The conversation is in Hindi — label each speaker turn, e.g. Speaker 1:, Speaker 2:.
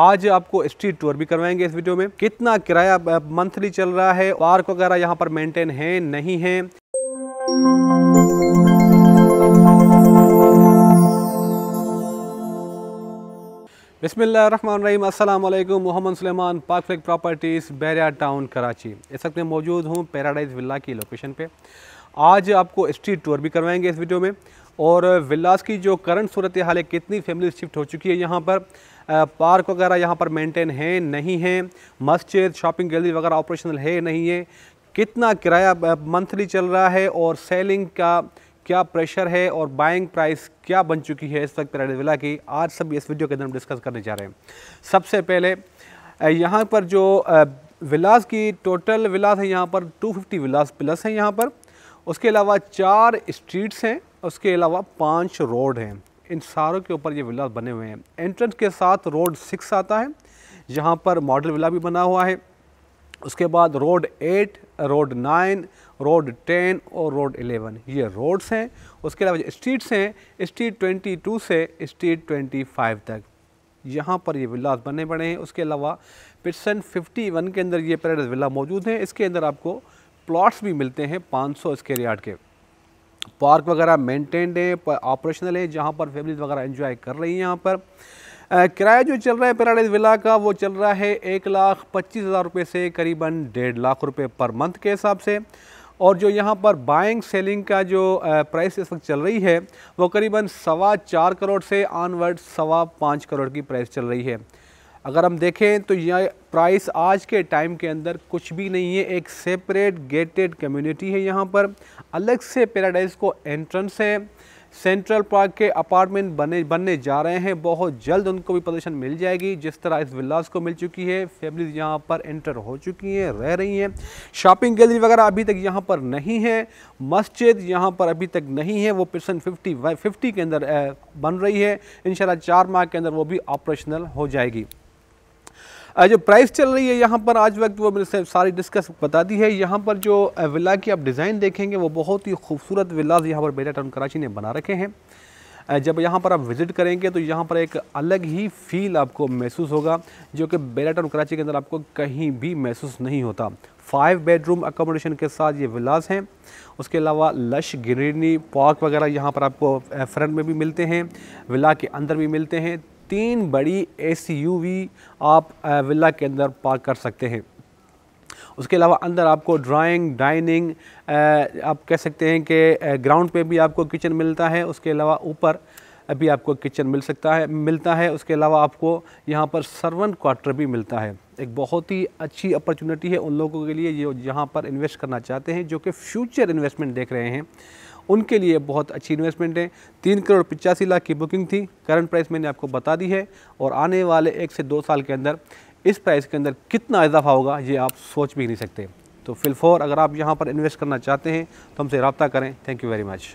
Speaker 1: आज आपको स्ट्रीट टूर भी करवाएंगे इस वीडियो में कितना किराया मंथली चल रहा है पार्क वगैरह यहाँ पर मेंटेन है नहीं है बसमिल्लाम अल्लाम मोहम्मद सलेमान पार्क फ्लैक प्रॉपर्टीज़ बैरिया टाउन कराची इस वक्त मैं मौजूद हूँ पैराडाइज विला की लोकेशन पे आज आपको स्ट्रीट टूर भी करवाएंगे इस वीडियो में और विलास की जो करंट सूरत हाल है कितनी फैमिली शिफ्ट हो चुकी है यहाँ पर पार्क वगैरह यहाँ पर मेंटेन है नहीं है मस्जिद शॉपिंग गैलरी वगैरह ऑपरेशनल है नहीं है कितना किराया मंथली चल रहा है और सेलिंग का क्या प्रेशर है और बाइंग प्राइस क्या बन चुकी है इस वक्त विला की आज सब इस वीडियो के अंदर हम डिस्कस करने जा रहे हैं सबसे पहले यहाँ पर जो विलास की टोटल विलास है यहाँ पर 250 विलास प्लस हैं यहाँ पर उसके अलावा चार स्ट्रीट्स हैं उसके अलावा पांच रोड हैं इन सारों के ऊपर ये विलास बने हुए हैं एंट्रेंस के साथ रोड सिक्स आता है जहाँ पर मॉडल विला भी बना हुआ है उसके बाद road eight road nine road ten और रोड एलेवन ये रोड्स हैं उसके अलावा स्ट्रीट्स हैं स्ट्रीट ट्वेंटी टू से स्ट्रीट ट्वेंटी फाइव तक यहाँ पर ये विलास बने पड़े हैं उसके अलावा पिटसन फिफ्टी वन के अंदर ये पैराडाइज विला मौजूद हैं इसके अंदर आपको प्लॉट्स भी मिलते हैं पाँच सौ स्केयर यार्ड के पार्क वगैरह मेंटेन्ड है ऑपरेशनल है जहाँ पर फैमिलीज वगैरह एंजॉय कर रही हैं यहाँ पर किराया जो चल रहा है पैराडाइज विला का वो चल रहा है एक लाख पच्चीस हज़ार रुपये से करीबन डेढ़ लाख रुपये पर मंथ के हिसाब से और जो यहाँ पर बाइंग सेलिंग का जो प्राइस इस वक्त चल रही है वो करीबन सवा चार करोड़ से ऑनवर्ड सवा पाँच करोड़ की प्राइस चल रही है अगर हम देखें तो यह प्राइस आज के टाइम के अंदर कुछ भी नहीं है एक सेपरेट गेटेड कम्युनिटी है यहाँ पर अलग से पैराडाइज को एंट्रेंस है सेंट्रल पार्क के अपार्टमेंट बने बनने जा रहे हैं बहुत जल्द उनको भी पोजिशन मिल जाएगी जिस तरह इस विलास को मिल चुकी है फैमिलीज यहाँ पर एंटर हो चुकी हैं रह रही हैं शॉपिंग गैलरी वगैरह अभी तक यहाँ पर नहीं है मस्जिद यहाँ पर अभी तक नहीं है वो पर्सन फिफ्टी फिफ्टी के अंदर बन रही है इन चार माह के अंदर वो भी ऑपरेशनल हो जाएगी जो प्राइस चल रही है यहाँ पर आज वक्त वो मैंने सारी डिस्कस बता दी है यहाँ पर जो विला की आप डिज़ाइन देखेंगे वो बहुत ही खूबसूरत विलाज यहाँ पर बेटा टाउन कराची ने बना रखे हैं जब यहाँ पर आप विज़िट करेंगे तो यहाँ पर एक अलग ही फील आपको महसूस होगा जो कि बेटा टाउन कराची के अंदर आपको कहीं भी महसूस नहीं होता फाइव बेडरूम अकोमोडेशन के साथ ये विलास हैं उसके अलावा लश ग्रीनरी पार्क वगैरह यहाँ पर आपको फ्रंट में भी मिलते हैं विला के अंदर भी मिलते हैं तीन बड़ी एस आप विला के अंदर पार्क कर सकते हैं उसके अलावा अंदर आपको ड्राइंग डाइनिंग आप कह सकते हैं कि ग्राउंड पे भी आपको किचन मिलता है उसके अलावा ऊपर अभी आपको किचन मिल सकता है मिलता है उसके अलावा आपको यहाँ पर सर्वन क्वार्टर भी मिलता है एक बहुत ही अच्छी अपॉर्चुनिटी है उन लोगों के लिए जो यहाँ पर इन्वेस्ट करना चाहते हैं जो कि फ्यूचर इन्वेस्टमेंट देख रहे हैं उनके लिए बहुत अच्छी इन्वेस्टमेंट है तीन करोड़ पचासी लाख की बुकिंग थी करंट प्राइस मैंने आपको बता दी है और आने वाले एक से दो साल के अंदर इस प्राइस के अंदर कितना इजाफा होगा ये आप सोच भी नहीं सकते तो फिलफोर अगर आप यहाँ पर इन्वेस्ट करना चाहते हैं तो हमसे रबता करें थैंक यू वेरी मच